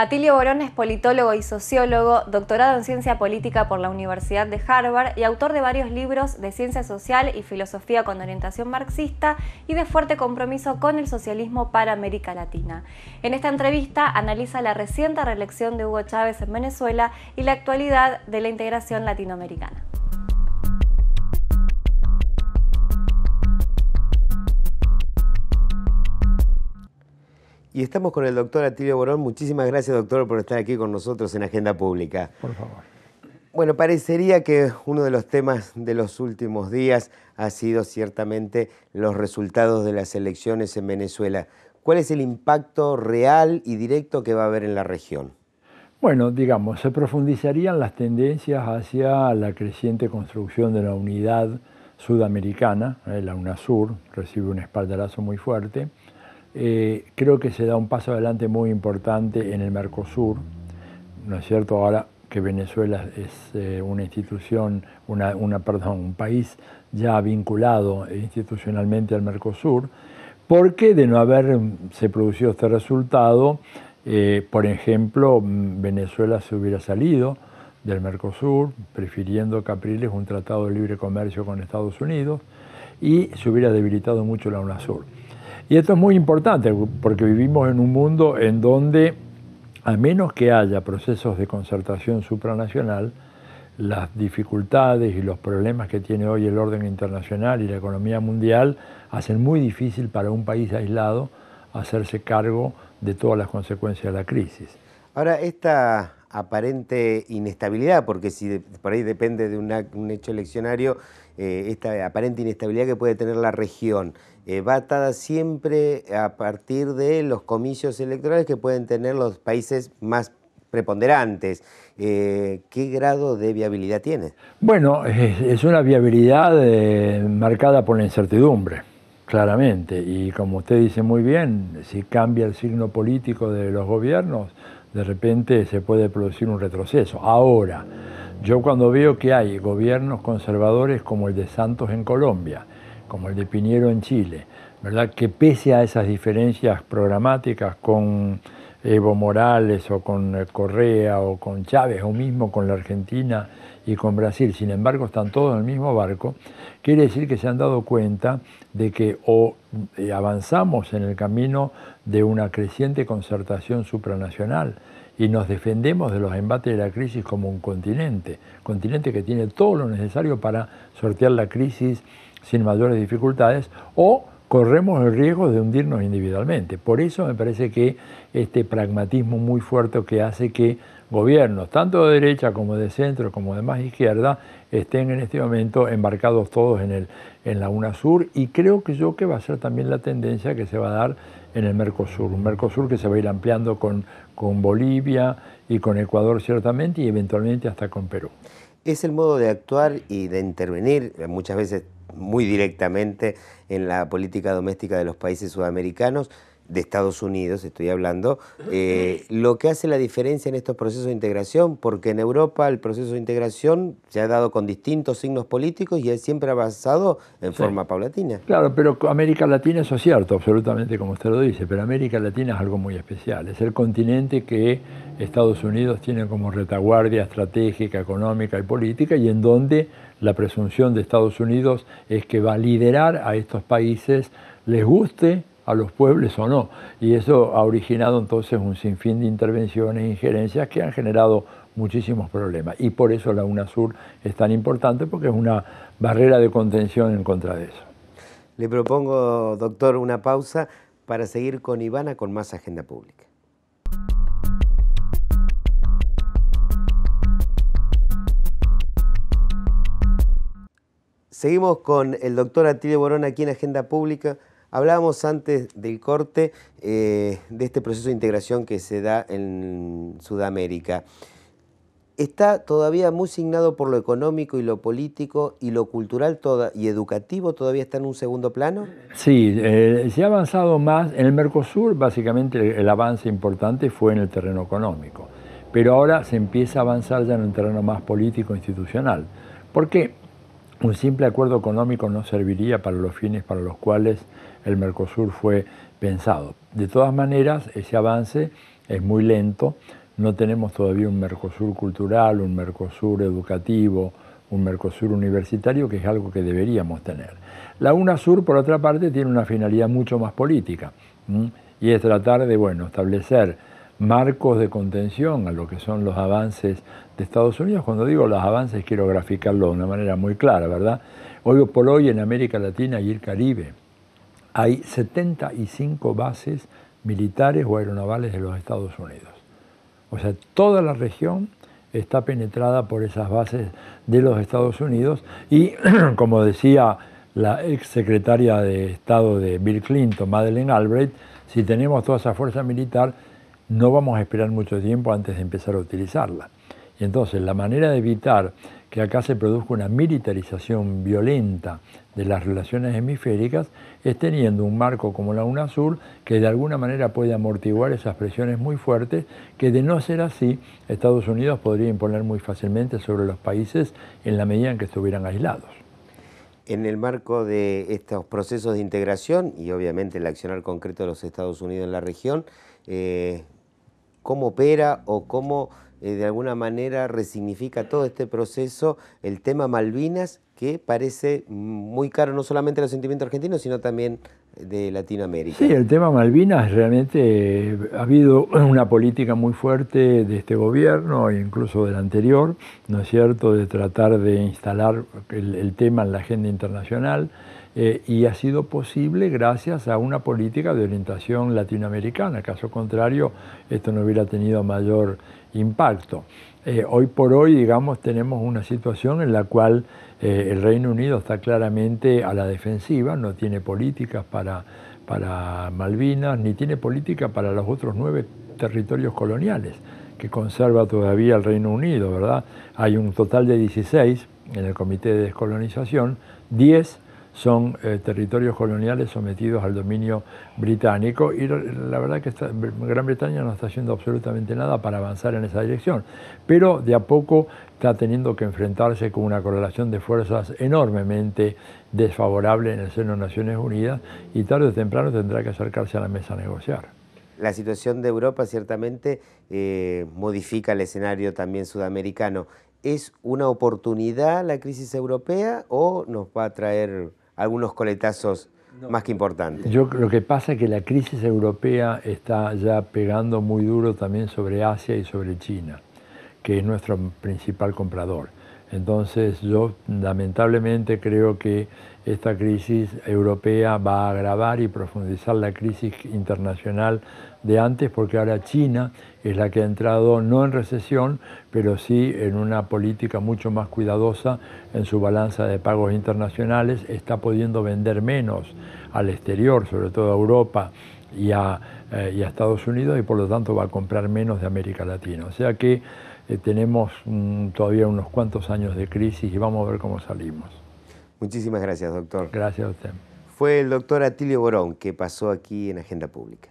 Atilio Borón es politólogo y sociólogo, doctorado en ciencia política por la Universidad de Harvard y autor de varios libros de ciencia social y filosofía con orientación marxista y de fuerte compromiso con el socialismo para América Latina. En esta entrevista analiza la reciente reelección de Hugo Chávez en Venezuela y la actualidad de la integración latinoamericana. Y estamos con el doctor Atilio Borón. Muchísimas gracias, doctor, por estar aquí con nosotros en Agenda Pública. Por favor. Bueno, parecería que uno de los temas de los últimos días ha sido ciertamente los resultados de las elecciones en Venezuela. ¿Cuál es el impacto real y directo que va a haber en la región? Bueno, digamos, se profundizarían las tendencias hacia la creciente construcción de la unidad sudamericana, eh, la UNASUR recibe un espaldarazo muy fuerte, eh, creo que se da un paso adelante muy importante en el Mercosur, ¿no es cierto? Ahora que Venezuela es eh, una institución, una, un país ya vinculado institucionalmente al Mercosur, porque de no haberse mm, producido este resultado, eh, por ejemplo, mm, Venezuela se hubiera salido del Mercosur, prefiriendo Capriles un tratado de libre comercio con Estados Unidos, y se hubiera debilitado mucho la UNASUR. Y esto es muy importante porque vivimos en un mundo en donde, a menos que haya procesos de concertación supranacional, las dificultades y los problemas que tiene hoy el orden internacional y la economía mundial hacen muy difícil para un país aislado hacerse cargo de todas las consecuencias de la crisis. Ahora, esta aparente inestabilidad, porque si por ahí depende de un hecho eleccionario, eh, esta aparente inestabilidad que puede tener la región eh, va atada siempre a partir de los comicios electorales que pueden tener los países más preponderantes. Eh, ¿Qué grado de viabilidad tiene? Bueno, es una viabilidad marcada por la incertidumbre. Claramente, y como usted dice muy bien, si cambia el signo político de los gobiernos, de repente se puede producir un retroceso. Ahora, yo cuando veo que hay gobiernos conservadores como el de Santos en Colombia, como el de Piñero en Chile, ¿verdad? que pese a esas diferencias programáticas con Evo Morales o con eh, Correa o con Chávez o mismo con la Argentina, y con Brasil, sin embargo, están todos en el mismo barco, quiere decir que se han dado cuenta de que o eh, avanzamos en el camino de una creciente concertación supranacional y nos defendemos de los embates de la crisis como un continente, continente que tiene todo lo necesario para sortear la crisis sin mayores dificultades, o corremos el riesgo de hundirnos individualmente. Por eso me parece que este pragmatismo muy fuerte que hace que gobiernos, tanto de derecha como de centro, como de más izquierda, estén en este momento embarcados todos en, el, en la UNASUR y creo que yo que va a ser también la tendencia que se va a dar en el Mercosur, un Mercosur que se va a ir ampliando con, con Bolivia y con Ecuador ciertamente y eventualmente hasta con Perú. Es el modo de actuar y de intervenir eh, muchas veces muy directamente en la política doméstica de los países sudamericanos, de Estados Unidos estoy hablando, eh, lo que hace la diferencia en estos procesos de integración, porque en Europa el proceso de integración se ha dado con distintos signos políticos y siempre ha avanzado en forma paulatina. Claro, pero América Latina, eso es cierto, absolutamente como usted lo dice, pero América Latina es algo muy especial, es el continente que Estados Unidos tiene como retaguardia estratégica, económica y política y en donde la presunción de Estados Unidos es que va a liderar a estos países les guste a los pueblos o no. Y eso ha originado entonces un sinfín de intervenciones e injerencias que han generado muchísimos problemas. Y por eso la UNASUR es tan importante porque es una barrera de contención en contra de eso. Le propongo, doctor, una pausa para seguir con Ivana con más agenda pública. Seguimos con el doctor Atilio Borón aquí en Agenda Pública. Hablábamos antes del corte eh, de este proceso de integración que se da en Sudamérica. Está todavía muy signado por lo económico y lo político y lo cultural toda, y educativo todavía está en un segundo plano. Sí, eh, se ha avanzado más. En el Mercosur básicamente el, avance importante fue en el terreno económico, pero ahora se empieza a avanzar ya en un terreno más político e institucional. ¿Por qué? Un simple acuerdo económico no serviría para los fines para los cuales el Mercosur fue pensado. De todas maneras, ese avance es muy lento. No tenemos todavía un Mercosur cultural, un Mercosur educativo, un Mercosur universitario, que es algo que deberíamos tener. La UNASUR, por otra parte, tiene una finalidad mucho más política y es tratar de bueno, establecer marcos de contención a lo que son los avances de Estados Unidos. Cuando digo los avances quiero graficarlo de una manera muy clara, ¿verdad? Hoy por hoy en América Latina y el Caribe hay 75 bases militares o aeronavales de los Estados Unidos. O sea, toda la región está penetrada por esas bases de los Estados Unidos y, como decía la ex secretaria de Estado de Bill Clinton, Madeleine Albright, si tenemos toda esa fuerza militar, no vamos a esperar mucho tiempo antes de empezar a utilizarla. Y entonces la manera de evitar que acá se produzca una militarización violenta de las relaciones hemisféricas es teniendo un marco como la UNASUR que de alguna manera puede amortiguar esas presiones muy fuertes que de no ser así Estados Unidos podría imponer muy fácilmente sobre los países en la medida en que estuvieran aislados. En el marco de estos procesos de integración y obviamente el accionar concreto de los Estados Unidos en la región, eh, cómo opera o cómo eh, de alguna manera resignifica todo este proceso el tema Malvinas que parece muy caro no solamente el los sentimientos argentinos, sino también de Latinoamérica. Sí, el tema Malvinas realmente ha habido una política muy fuerte de este gobierno e incluso del anterior, ¿no es cierto?, de tratar de instalar el, tema en la agenda internacional. Eh, y ha sido posible gracias a una política de orientación latinoamericana. Caso contrario, esto no hubiera tenido mayor impacto. Eh, hoy por hoy, digamos, tenemos una situación en la cual eh, el Reino Unido está claramente a la defensiva, no tiene políticas para, para Malvinas, ni tiene política para los otros nueve territorios coloniales que conserva todavía el Reino Unido, ¿verdad? Hay un total de 16 en el Comité de Descolonización, 10 son eh, territorios coloniales sometidos al dominio británico y la verdad que Gran Bretaña no está haciendo absolutamente nada para avanzar en esa dirección, pero de a poco está teniendo que enfrentarse con una correlación de fuerzas enormemente desfavorable en el seno de Naciones Unidas y tarde o temprano tendrá que acercarse a la mesa a negociar. La situación de Europa ciertamente eh, modifica el escenario también sudamericano. ¿Es una oportunidad la crisis europea o nos va a traer algunos coletazos más que importantes. Yo lo que pasa es que la crisis europea está ya pegando muy duro también sobre Asia y sobre China, que es nuestro principal comprador. Entonces yo lamentablemente creo que esta crisis europea va a agravar y profundizar la crisis internacional de antes porque ahora China es la que ha entrado no en recesión, pero sí en una política mucho más cuidadosa en su balanza de pagos internacionales, está pudiendo vender menos al exterior, sobre todo a Europa y a, eh, Estados Unidos, y por lo tanto va a comprar menos de América Latina. O sea que eh, tenemos mm, todavía unos cuantos años de crisis y vamos a ver cómo salimos. Muchísimas gracias, doctor. Gracias a usted. Fue el doctor Atilio Borón que pasó aquí en Agenda Pública.